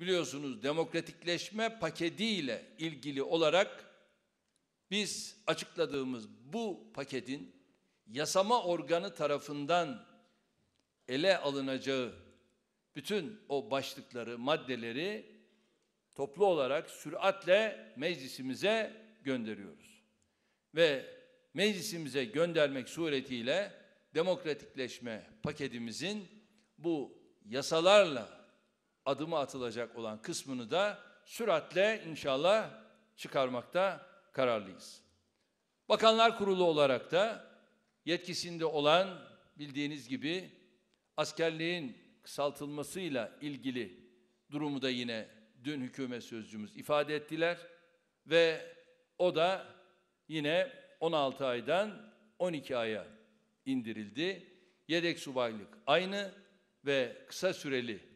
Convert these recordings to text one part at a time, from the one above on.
biliyorsunuz demokratikleşme paketiyle ilgili olarak biz açıkladığımız bu paketin yasama organı tarafından ele alınacağı bütün o başlıkları, maddeleri toplu olarak süratle meclisimize gönderiyoruz. Ve meclisimize göndermek suretiyle demokratikleşme paketimizin bu yasalarla adımı atılacak olan kısmını da süratle inşallah çıkarmakta kararlıyız. Bakanlar Kurulu olarak da yetkisinde olan bildiğiniz gibi askerliğin kısaltılmasıyla ilgili durumu da yine dün hükümet sözcümüz ifade ettiler ve o da yine 16 aydan 12 aya indirildi. Yedek subaylık aynı ve kısa süreli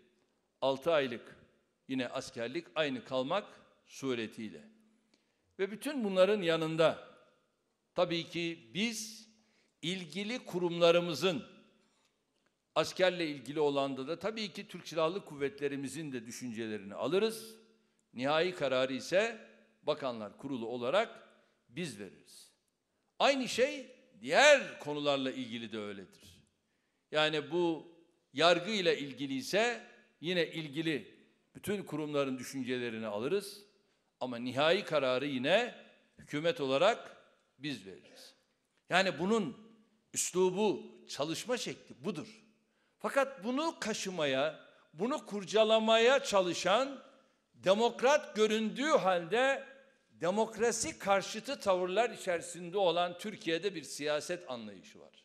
6 aylık yine askerlik aynı kalmak suretiyle. Ve bütün bunların yanında tabii ki biz ilgili kurumlarımızın askerle ilgili olanda da tabii ki Türk Silahlı Kuvvetlerimizin de düşüncelerini alırız. Nihai kararı ise Bakanlar Kurulu olarak biz veririz. Aynı şey diğer konularla ilgili de öyledir. Yani bu yargı ile ilgili ise yine ilgili bütün kurumların düşüncelerini alırız. Ama nihai kararı yine hükümet olarak biz veririz. Yani bunun üslubu, çalışma şekli budur. Fakat bunu kaşımaya, bunu kurcalamaya çalışan demokrat göründüğü halde demokrasi karşıtı tavırlar içerisinde olan Türkiye'de bir siyaset anlayışı var.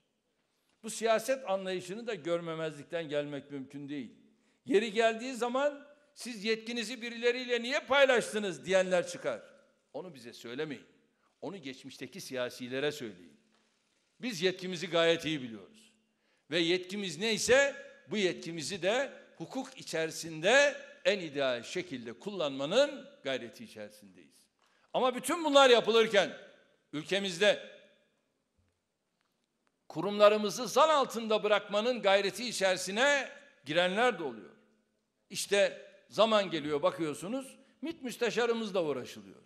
Bu siyaset anlayışını da görmemezlikten gelmek mümkün değil. Yeri geldiği zaman siz yetkinizi birileriyle niye paylaştınız diyenler çıkar. Onu bize söylemeyin. Onu geçmişteki siyasilere söyleyin. Biz yetkimizi gayet iyi biliyoruz. Ve yetkimiz neyse bu yetkimizi de hukuk içerisinde en ideal şekilde kullanmanın gayreti içerisindeyiz. Ama bütün bunlar yapılırken ülkemizde kurumlarımızı zan altında bırakmanın gayreti içerisine girenler de oluyor. İşte zaman geliyor bakıyorsunuz MİT müsteşarımızla uğraşılıyor.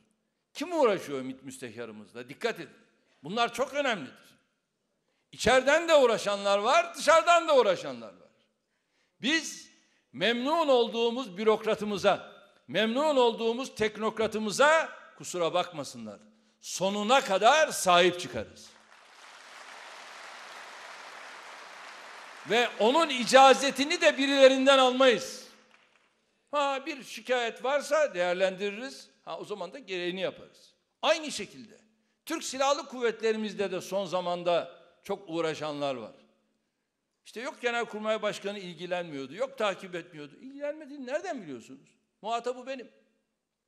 Kim uğraşıyor MİT müsteşarımızla? Dikkat edin. Bunlar çok önemlidir. İçeriden de uğraşanlar var, dışarıdan da uğraşanlar var. Biz memnun olduğumuz bürokratımıza, memnun olduğumuz teknokratımıza kusura bakmasınlar. Sonuna kadar sahip çıkarız. Ve onun icazetini de birilerinden almayız. Ha bir şikayet varsa değerlendiririz. Ha o zaman da gereğini yaparız. Aynı şekilde Türk Silahlı Kuvvetlerimizde de son zamanda çok uğraşanlar var. İşte yok Genelkurmay Başkanı ilgilenmiyordu, yok takip etmiyordu. İlgilenmediğini nereden biliyorsunuz? Muhatabı benim.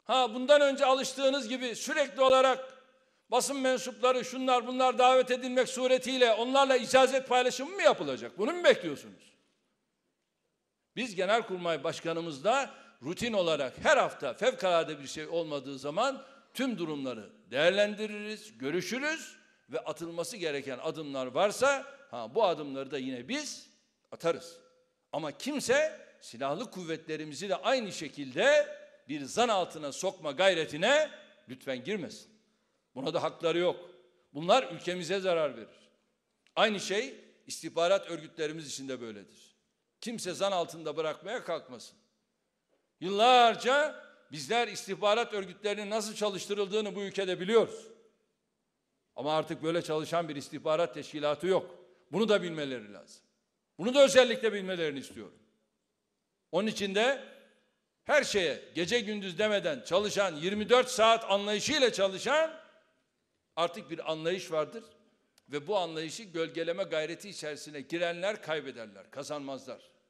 Ha bundan önce alıştığınız gibi sürekli olarak basın mensupları şunlar bunlar davet edilmek suretiyle onlarla icazet paylaşımı mı yapılacak? Bunu mu bekliyorsunuz? Biz Genelkurmay Başkanımızla rutin olarak her hafta fevkalade bir şey olmadığı zaman tüm durumları değerlendiririz, görüşürüz ve atılması gereken adımlar varsa ha bu adımları da yine biz atarız. Ama kimse silahlı kuvvetlerimizi de aynı şekilde bir zan altına sokma gayretine lütfen girmesin. Buna da hakları yok. Bunlar ülkemize zarar verir. Aynı şey istihbarat örgütlerimiz için de böyledir kimse zan altında bırakmaya kalkmasın. Yıllarca bizler istihbarat örgütlerinin nasıl çalıştırıldığını bu ülkede biliyoruz. Ama artık böyle çalışan bir istihbarat teşkilatı yok. Bunu da bilmeleri lazım. Bunu da özellikle bilmelerini istiyorum. Onun için de her şeye gece gündüz demeden çalışan 24 saat anlayışıyla çalışan artık bir anlayış vardır ve bu anlayışı gölgeleme gayreti içerisine girenler kaybederler, kazanmazlar.